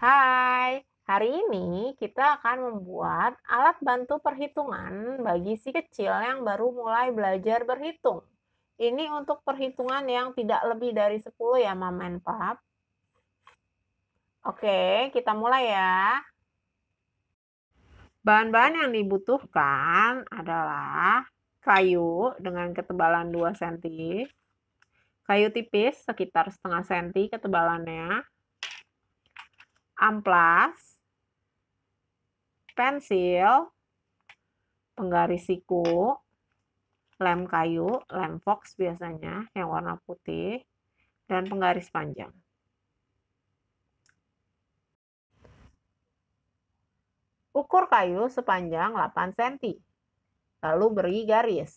Hai, hari ini kita akan membuat alat bantu perhitungan bagi si kecil yang baru mulai belajar berhitung. Ini untuk perhitungan yang tidak lebih dari 10 ya, Mama and Pap. Oke, kita mulai ya. Bahan-bahan yang dibutuhkan adalah kayu dengan ketebalan 2 cm, kayu tipis sekitar setengah senti ketebalannya, amplas, pensil, penggaris siku, lem kayu, lem fox biasanya yang warna putih, dan penggaris panjang. Ukur kayu sepanjang 8 cm, lalu beri garis,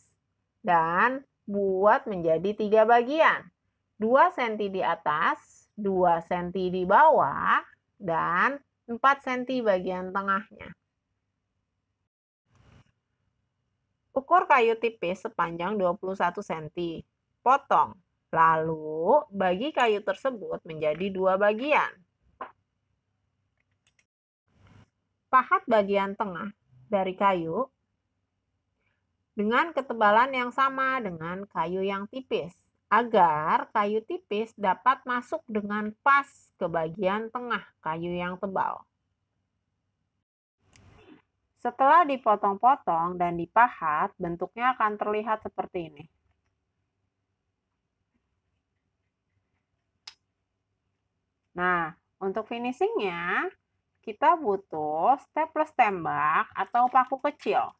dan buat menjadi tiga bagian. 2 cm di atas, 2 cm di bawah, dan 4 cm bagian tengahnya. Ukur kayu tipis sepanjang 21 cm. Potong. Lalu, bagi kayu tersebut menjadi dua bagian. Pahat bagian tengah dari kayu dengan ketebalan yang sama dengan kayu yang tipis agar kayu tipis dapat masuk dengan pas ke bagian tengah kayu yang tebal. Setelah dipotong-potong dan dipahat, bentuknya akan terlihat seperti ini. Nah, untuk finishingnya, kita butuh staples tembak atau paku kecil.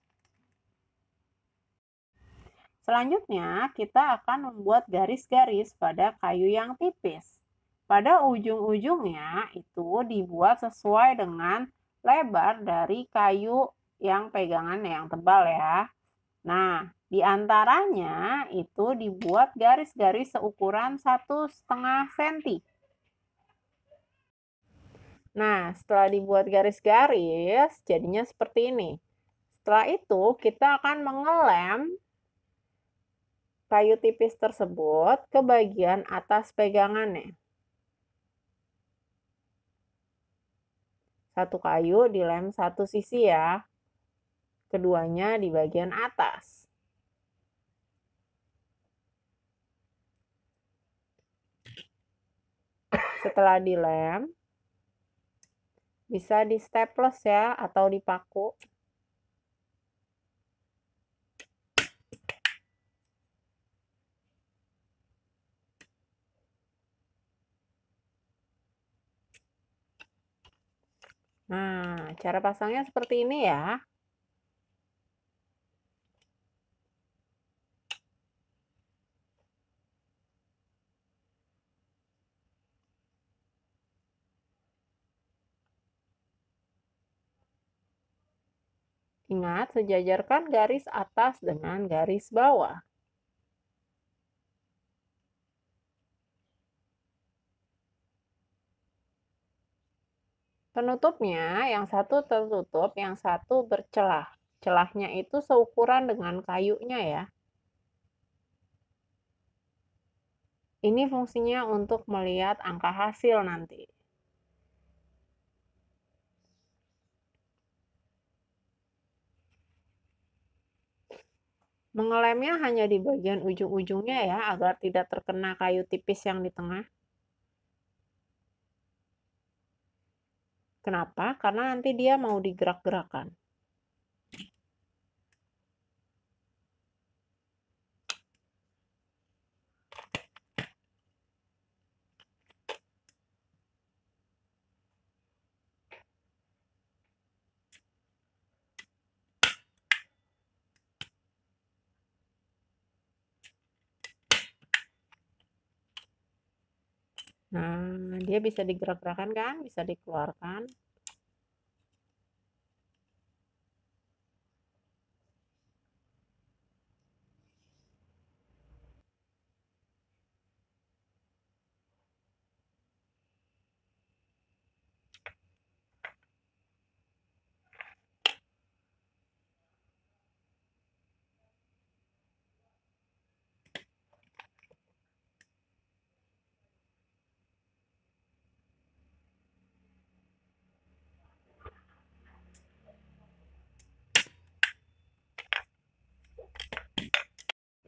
Selanjutnya, kita akan membuat garis-garis pada kayu yang tipis. Pada ujung-ujungnya itu dibuat sesuai dengan lebar dari kayu yang pegangan yang tebal ya. Nah, di antaranya itu dibuat garis-garis seukuran satu setengah senti. Nah, setelah dibuat garis-garis, jadinya seperti ini. Setelah itu, kita akan mengelem kayu tipis tersebut ke bagian atas pegangannya. Satu kayu dilem satu sisi ya. Keduanya di bagian atas. Setelah dilem, bisa di staples ya atau dipaku. Nah, cara pasangnya seperti ini ya. Ingat, sejajarkan garis atas dengan garis bawah. Penutupnya yang satu tertutup, yang satu bercelah. Celahnya itu seukuran dengan kayunya ya. Ini fungsinya untuk melihat angka hasil nanti. Mengelemnya hanya di bagian ujung-ujungnya ya, agar tidak terkena kayu tipis yang di tengah. Kenapa? Karena nanti dia mau digerak-gerakan. Nah, dia bisa digerak-gerakan kan, bisa dikeluarkan.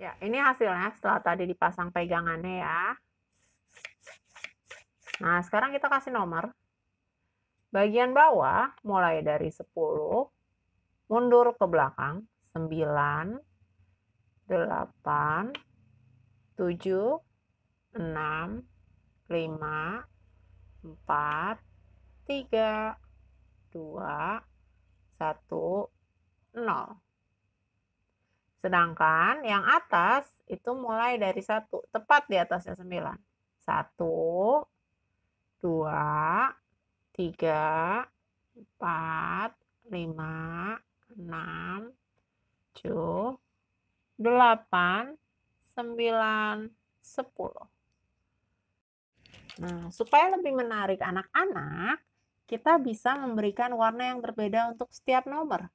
Ya, ini hasilnya setelah tadi dipasang pegangannya ya. Nah, sekarang kita kasih nomor. Bagian bawah mulai dari 10, mundur ke belakang, 9, 8, 7, 6, 5, 4, 3, 2, 1, 0. Sedangkan yang atas itu mulai dari satu tepat di atasnya 9. 1, 2, 3, 4, 5, 6, 7, 8, 9, 10. Nah, supaya lebih menarik anak-anak, kita bisa memberikan warna yang berbeda untuk setiap nomor.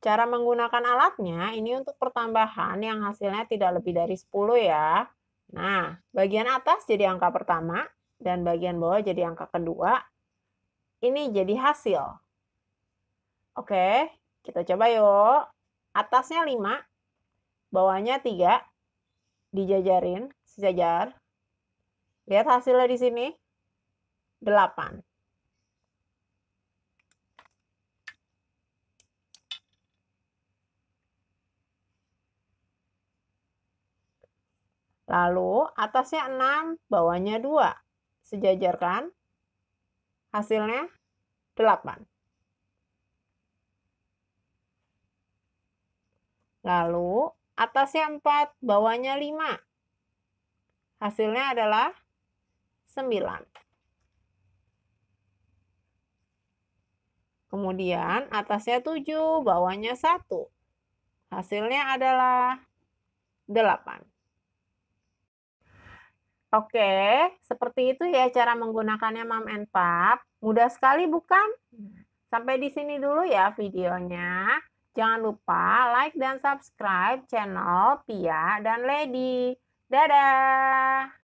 Cara menggunakan alatnya ini untuk pertambahan yang hasilnya tidak lebih dari 10 ya. Nah, bagian atas jadi angka pertama dan bagian bawah jadi angka kedua. Ini jadi hasil. Oke, kita coba yuk. Atasnya 5, bawahnya 3, dijajarin, sejajar. Lihat hasilnya di sini. 8. Lalu atasnya 6, bawahnya 2. Sejajarkan. Hasilnya 8. Lalu atasnya 4, bawahnya 5. Hasilnya adalah 9. Kemudian atasnya 7, bawahnya 1. Hasilnya adalah 8. Oke, seperti itu ya cara menggunakannya mom and pap. Mudah sekali bukan? Sampai di sini dulu ya videonya. Jangan lupa like dan subscribe channel Pia dan Lady. Dadah!